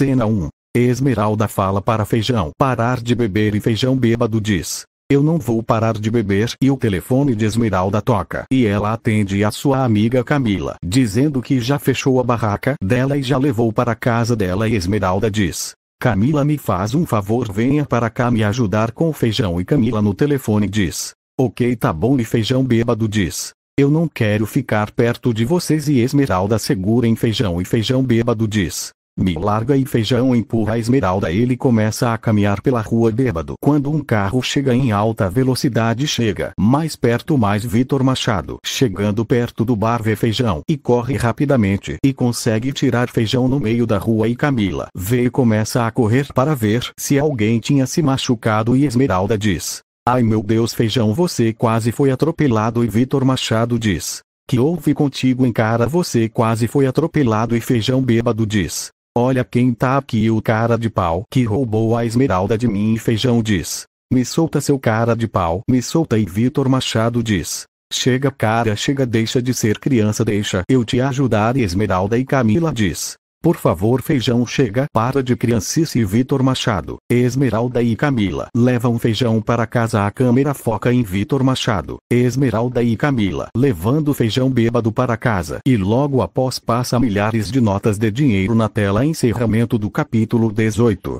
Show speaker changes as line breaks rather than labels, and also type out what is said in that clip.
Cena 1. Esmeralda fala para Feijão parar de beber e Feijão bêbado diz: Eu não vou parar de beber. E o telefone de Esmeralda toca. E ela atende a sua amiga Camila, dizendo que já fechou a barraca dela e já levou para casa dela. E Esmeralda diz: Camila me faz um favor, venha para cá me ajudar com o feijão. E Camila no telefone diz: Ok, tá bom. E feijão bêbado diz: Eu não quero ficar perto de vocês. E Esmeralda segura em feijão. E feijão bêbado diz: me larga e feijão empurra a esmeralda. Ele começa a caminhar pela rua bêbado. Quando um carro chega em alta velocidade, chega mais perto, mais Vitor Machado. Chegando perto do bar, vê feijão e corre rapidamente e consegue tirar feijão no meio da rua. E Camila vê e começa a correr para ver se alguém tinha se machucado. E Esmeralda diz: Ai meu Deus, feijão, você quase foi atropelado. E Vitor Machado diz: Que houve contigo, encara, você quase foi atropelado. E feijão bêbado diz: Olha quem tá aqui o cara de pau que roubou a esmeralda de mim e Feijão diz. Me solta seu cara de pau. Me solta e Vitor Machado diz. Chega cara, chega, deixa de ser criança, deixa eu te ajudar e Esmeralda e Camila diz. Por favor feijão chega para de criancice e Vitor Machado. Esmeralda e Camila levam feijão para casa a câmera foca em Vitor Machado. Esmeralda e Camila levando feijão bêbado para casa e logo após passa milhares de notas de dinheiro na tela encerramento do capítulo 18.